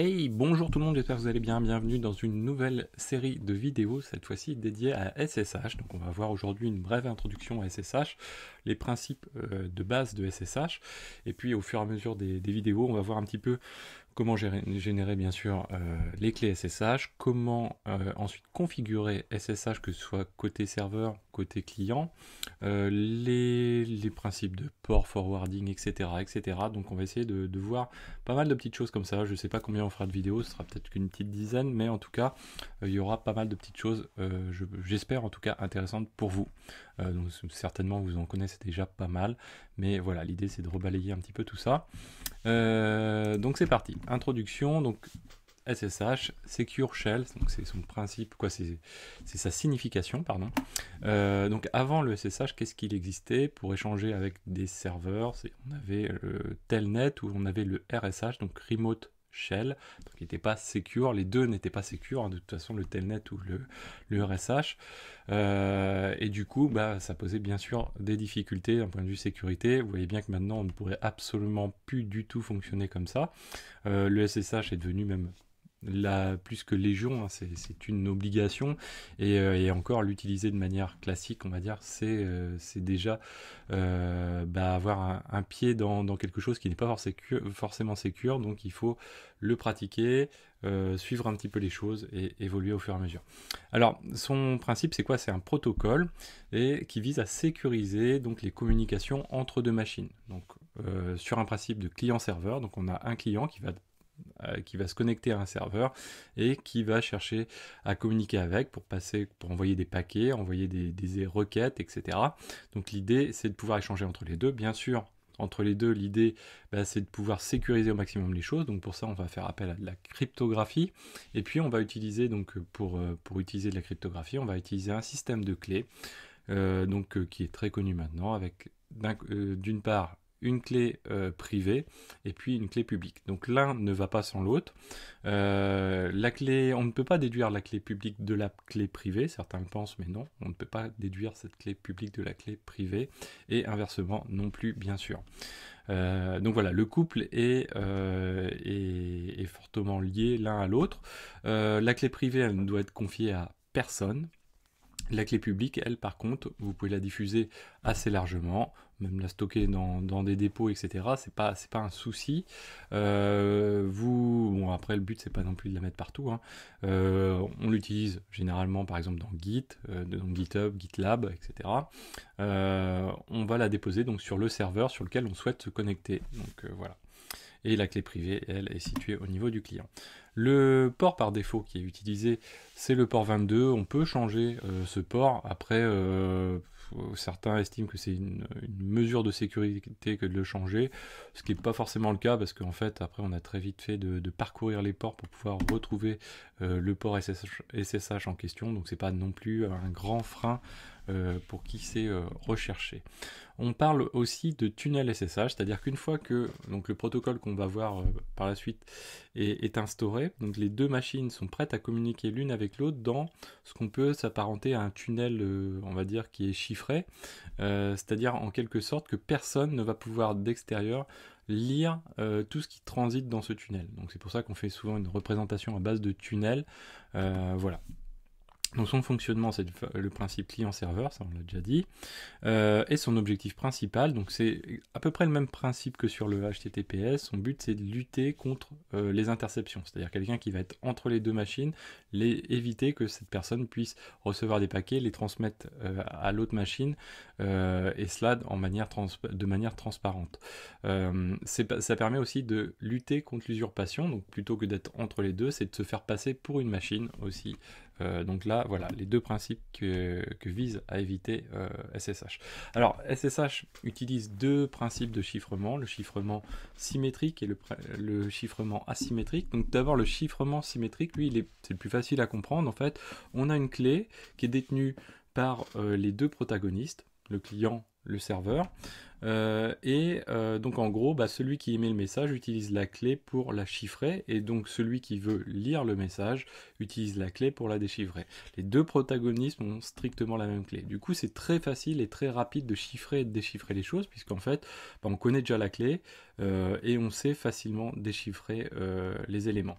Hey, bonjour tout le monde, j'espère que vous allez bien, bienvenue dans une nouvelle série de vidéos, cette fois-ci dédiée à SSH. Donc on va voir aujourd'hui une brève introduction à SSH, les principes euh, de base de SSH, et puis au fur et à mesure des, vidéos, on va voir un petit peu comment générer bien sûr euh, les clés SSH, comment euh, ensuite configurer SSH, que ce soit côté serveur, côté client, euh, les, principes de port forwarding, etc., etc. Donc on va essayer de, voir pas mal de petites choses comme ça. Je sais pas combien on fera de vidéos, ce sera peut-être qu'une petite dizaine, mais en tout cas, euh, il y aura pas mal de petites choses, euh, j'espère en tout cas intéressantes pour vous. donc certainement vous en connaissez déjà pas mal, mais voilà, l'idée c'est de rebalayer un petit peu tout ça. donc c'est parti, introduction. Donc SSH, Secure Shell, donc c'est son principe, quoi, c'est sa signification, pardon. Euh, donc avant le SSH, qu'est-ce qu'il existait pour échanger avec des serveurs euh, On avait le Telnet ou on avait le RSH, donc Remote Shell, qui n'était pas secure, les deux n'étaient pas secure, hein, de toute façon le Telnet ou le, le RSH, euh, et du coup bah, ça posait bien sûr des difficultés d'un point de vue sécurité, vous voyez bien que maintenant on ne pourrait absolument plus du tout fonctionner comme ça, le SSH est devenu même plus que légion, hein, c'est une obligation. Euh, et, encore, l'utiliser de manière classique, on va dire, c'est euh, déjà euh, bah, avoir un, pied dans, quelque chose qui n'est pas forcément sécure. Donc il faut le pratiquer, suivre un petit peu les choses et évoluer au fur et à mesure. Alors, son principe, c'est quoi C'est un protocole et qui vise à sécuriser donc, les communications entre deux machines. Donc, sur un principe de client-serveur, donc on a un client qui va euh, qui va se connecter à un serveur et qui va chercher à communiquer avec pour passer, pour envoyer des paquets, envoyer des, requêtes, etc. Donc l'idée, c'est de pouvoir échanger entre les deux. Bien sûr, entre les deux, l'idée, bah, c'est de pouvoir sécuriser au maximum les choses. Donc pour ça, on va faire appel à de la cryptographie. Et puis, on va utiliser, donc pour, euh, pour utiliser de la cryptographie, on va utiliser un système de clés, euh, donc, qui est très connu maintenant, avec d'une part une clé euh, privée et puis une clé publique. Donc l'un ne va pas sans l'autre. Euh, la clé, on ne peut pas déduire la clé publique de la clé privée. Certains le pensent, mais non, on ne peut pas déduire cette clé publique de la clé privée et inversement non plus, bien sûr. Euh, donc voilà, le couple est fortement lié l'un à l'autre. la clé privée, elle ne doit être confiée à personne. La clé publique, elle, par contre, vous pouvez la diffuser assez largement même la stocker dans, des dépôts, etc. C'est pas c'est pas un souci. Euh, vous, bon après le but c'est pas non plus de la mettre partout. Hein. Euh, on l'utilise généralement par exemple dans Git, euh, dans GitHub, GitLab, etc. on va la déposer donc sur le serveur sur lequel on souhaite se connecter. Donc voilà. Et la clé privée, elle, est située au niveau du client. Le port par défaut qui est utilisé, c'est le port 22. On peut changer ce port après certains estiment que c'est une, mesure de sécurité que de le changer, ce qui n'est pas forcément le cas parce qu'en fait après on a très vite fait de, parcourir les ports pour pouvoir retrouver euh, le port SSH, SSH, en question, donc c'est pas non plus un grand frein euh, pour qui c'est euh, recherché. On parle aussi de tunnel SSH, c'est-à-dire qu'une fois que donc, le protocole qu'on va voir euh, par la suite est, instauré, donc les deux machines sont prêtes à communiquer l'une avec l'autre dans ce qu'on peut s'apparenter à un tunnel, on va dire, qui est chiffré, c'est-à-dire en quelque sorte que personne ne va pouvoir d'extérieur lire tout ce qui transite dans ce tunnel. Donc c'est pour ça qu'on fait souvent une représentation à base de tunnel. voilà. Donc son fonctionnement, c'est le principe client-serveur, ça on l'a déjà dit, euh, et son objectif principal, donc c'est à peu près le même principe que sur le HTTPS, son but c'est de lutter contre euh, les interceptions, c'est-à-dire quelqu'un qui va être entre les deux machines, les, éviter que cette personne puisse recevoir des paquets, les transmettre euh, à l'autre machine, et cela en manière de manière transparente. ça permet aussi de lutter contre l'usurpation, donc plutôt que d'être entre les deux, c'est de se faire passer pour une machine aussi euh, donc là, voilà, les deux principes que, vise à éviter SSH. Euh, Alors, SSH utilise deux principes de chiffrement, le chiffrement symétrique et le, chiffrement asymétrique. Donc d'abord, le chiffrement symétrique, lui, c'est le plus facile à comprendre. En fait, on a une clé qui est détenue par euh, les deux protagonistes, le client le serveur. Euh, et euh, donc en gros, bah, celui qui émet le message utilise la clé pour la chiffrer, et donc celui qui veut lire le message utilise la clé pour la déchiffrer. Les deux protagonistes ont strictement la même clé. Du coup, c'est très facile et très rapide de chiffrer et de déchiffrer les choses, puisqu'en fait, bah, on connaît déjà la clé euh, et on sait facilement déchiffrer les éléments.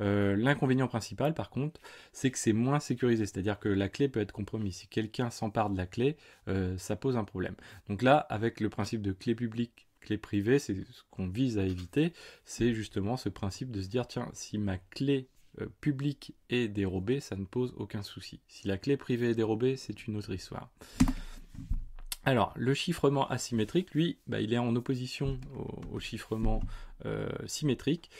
Euh, l'inconvénient principal, par contre, c'est que c'est moins sécurisé, c'est-à-dire que la clé peut être compromise. Si quelqu'un s'empare de la clé, euh, ça pose un problème. Donc là, avec le principe de clé publique, clé privée, c'est ce qu'on vise à éviter, c'est justement ce principe de se dire, tiens, si ma clé euh, publique est dérobée, ça ne pose aucun souci. Si la clé privée est dérobée, c'est une autre histoire. Alors, le chiffrement asymétrique, lui, bah, il est en opposition au, chiffrement symétrique.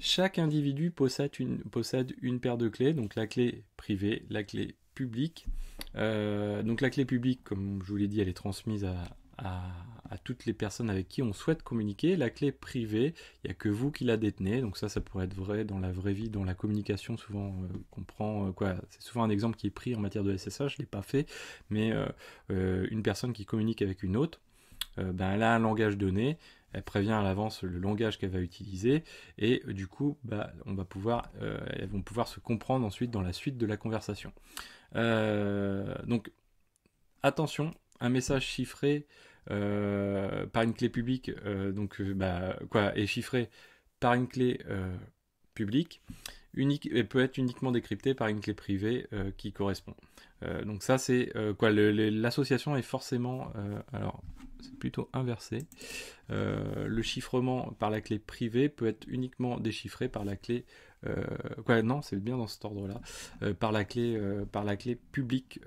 Chaque individu possède une, paire de clés, donc la clé privée, la clé publique. Euh, donc la clé publique, comme je vous l'ai dit, elle est transmise à, toutes les personnes avec qui on souhaite communiquer. La clé privée, il n'y a que vous qui la détenez. Donc ça, ça pourrait être vrai dans la vraie vie, dans la communication, souvent euh, prend, euh, quoi. C'est souvent un exemple qui est pris en matière de SSH, je ne l'ai pas fait, mais une personne qui communique avec une autre, euh, ben, elle a un langage donné, elle prévient à l'avance le langage qu'elle va utiliser, et euh, du coup, bah, on va pouvoir, euh, elles vont pouvoir se comprendre ensuite dans la suite de la conversation. donc, attention, un message chiffré par une clé publique, donc, bah, quoi, est chiffré par une clé publique, unique, et peut être uniquement décrypté par une clé privée qui correspond. donc ça, c'est quoi, l'association est forcément, alors c'est plutôt inversé. Euh, le chiffrement par la clé privée peut être uniquement déchiffré par la clé euh, non, c'est bien dans cet ordre-là, euh, par, la clé, par la clé publique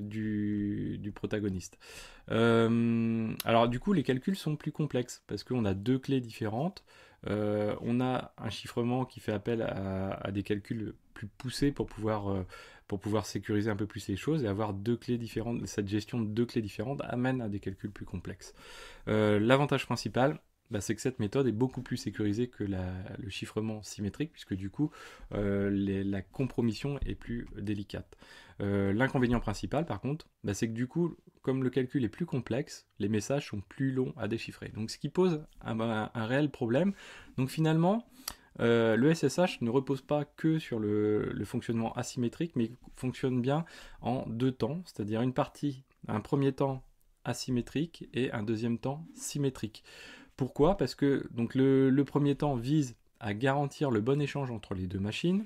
du, du, protagoniste. alors du coup, les calculs sont plus complexes parce qu'on a deux clés différentes. Euh, on a un chiffrement qui fait appel à, des calculs plus poussés pour pouvoir, euh, pour pouvoir sécuriser un peu plus les choses et avoir deux clés différentes. Cette gestion de deux clés différentes amène à des calculs plus complexes. Euh, l'avantage principal, bah, c'est que cette méthode est beaucoup plus sécurisée que le chiffrement symétrique, puisque du coup, euh, la compromission est plus délicate. Euh, l'inconvénient principal, par contre, bah, c'est que du coup, comme le calcul est plus complexe, les messages sont plus longs à déchiffrer. Donc, ce qui pose un, bah, réel problème. Donc, finalement, euh, le SSH ne repose pas que sur le, le fonctionnement asymétrique, mais fonctionne bien en deux temps, c'est-à-dire une partie, un premier temps asymétrique et un deuxième temps symétrique. Pourquoi Parce que donc le, premier temps vise à garantir le bon échange entre les deux machines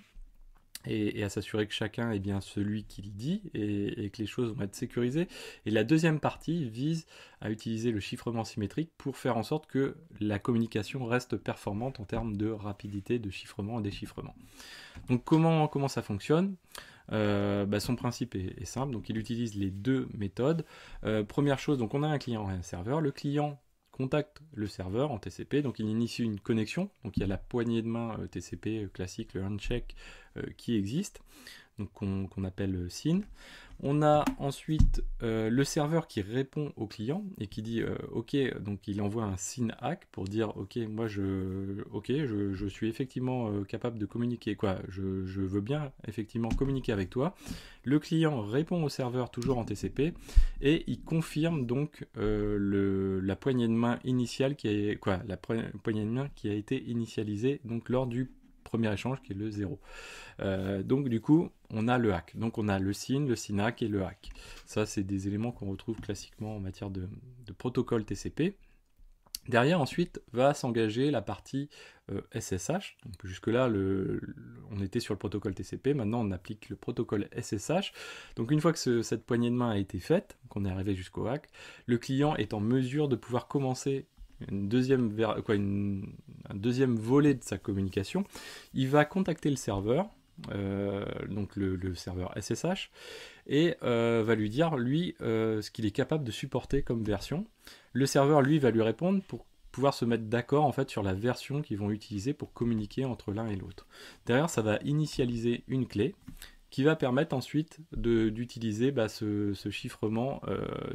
et, à s'assurer que chacun est bien celui qui dit et, que les choses vont être sécurisées. Et la deuxième partie vise à utiliser le chiffrement symétrique pour faire en sorte que la communication reste performante en termes de rapidité de chiffrement et déchiffrement. Donc comment, comment ça fonctionne euh, bah, son principe est, simple, donc il utilise les deux méthodes. Euh, première chose, donc on a un client et un serveur. Le client contacte le serveur en TCP, donc il initie une connexion, donc il y a la poignée de main euh, TCP euh, classique, le handshake, euh, qui existe, donc qu'on appelle SYN. On a ensuite euh, le serveur qui répond au client et qui dit euh, OK, donc il envoie un syn hack pour dire OK, moi je, OK, je, suis effectivement euh, capable de communiquer, quoi, je, veux bien effectivement communiquer avec toi. Le client répond au serveur toujours en TCP et il confirme donc la poignée de main initiale qui est quoi, la poignée de main qui a été initialisée donc lors du premier échange qui est le 0. donc du coup, on a le hack. Donc on a le SYN, le SYNAC et le hack. Ça, c'est des éléments qu'on retrouve classiquement en matière de, protocole TCP. Derrière, ensuite, va s'engager la partie SSH. Euh, jusque-là, on était sur le protocole TCP, maintenant on applique le protocole SSH. Donc une fois que cette poignée de main a été faite, qu'on est arrivé jusqu'au hack, le client est en mesure de pouvoir commencer une un deuxième volet de sa communication. Il va contacter le serveur, euh, donc le, serveur SSH, et euh, va lui dire, lui, euh, ce qu'il est capable de supporter comme version. Le serveur, lui, va lui répondre pour pouvoir se mettre d'accord en fait sur la version qu'ils vont utiliser pour communiquer entre l'un et l'autre. Derrière, ça va initialiser une clé qui va permettre ensuite d'utiliser bah, ce, ce, chiffrement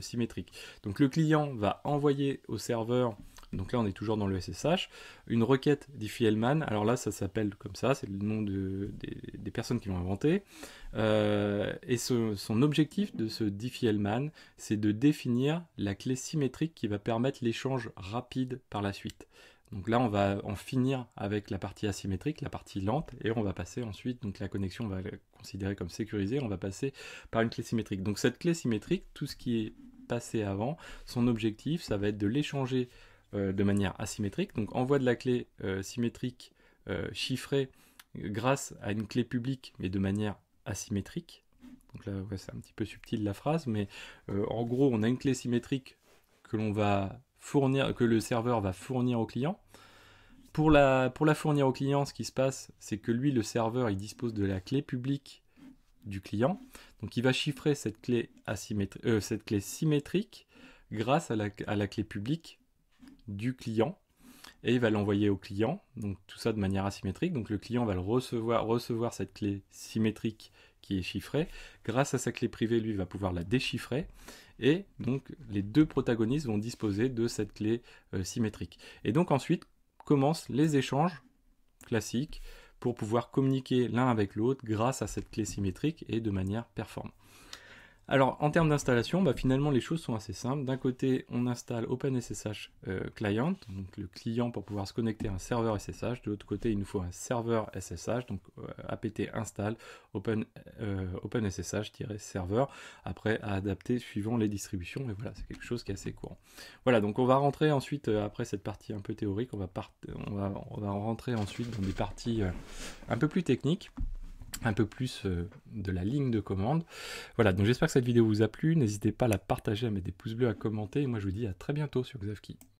symétrique. Donc le client va envoyer au serveur donc là, on est toujours dans le SSH. Une requête diffie-hellman, alors là, ça s'appelle comme ça, c'est le nom des, personnes qui l'ont inventé. Euh, et son objectif de ce diffie-hellman, c'est de définir la clé symétrique qui va permettre l'échange rapide par la suite. Donc là, on va en finir avec la partie asymétrique, la partie lente, et on va passer ensuite, donc la connexion, va la considérer comme sécurisée, on va passer par une clé symétrique. Donc cette clé symétrique, tout ce qui est passé avant, son objectif, ça va être de l'échanger euh, de manière asymétrique. Donc envoie de la clé euh, symétrique euh, chiffrée grâce à une clé publique, mais de manière asymétrique. Donc là, c'est un petit peu subtil la phrase, mais en gros, on a une clé symétrique que l'on va fournir, que le serveur va fournir au client. Pour la, pour la fournir au client, ce qui se passe, c'est que lui, le serveur, il dispose de la clé publique du client. Donc il va chiffrer cette clé, asymétrique, cette clé symétrique grâce à la clé publique du client et il va l'envoyer au client, donc tout ça de manière asymétrique. Donc le client va le recevoir, recevoir cette clé symétrique qui est chiffrée. Grâce à sa clé privée, lui va pouvoir la déchiffrer. Et donc les deux protagonistes vont disposer de cette clé euh, symétrique. Et donc ensuite commencent les échanges classiques pour pouvoir communiquer l'un avec l'autre grâce à cette clé symétrique et de manière performante. Alors en termes d'installation, bah, finalement les choses sont assez simples. D'un côté, on installe OpenSSH euh, client, donc le client pour pouvoir se connecter à un serveur SSH. De l'autre côté, il nous faut un serveur SSH, donc euh, apt install open, euh, OpenSSH-serveur, après à adapter suivant les distributions. Mais voilà, c'est quelque chose qui est assez courant. Voilà, donc on va rentrer ensuite, après cette partie un peu théorique, on va, on va rentrer ensuite dans des parties un peu plus techniques un peu plus euh, de la ligne de commande. Voilà, donc j'espère que cette vidéo vous a plu. N'hésitez pas à la partager, à mettre des pouces bleus, à commenter. Et moi, je vous dis à très bientôt sur Xavki.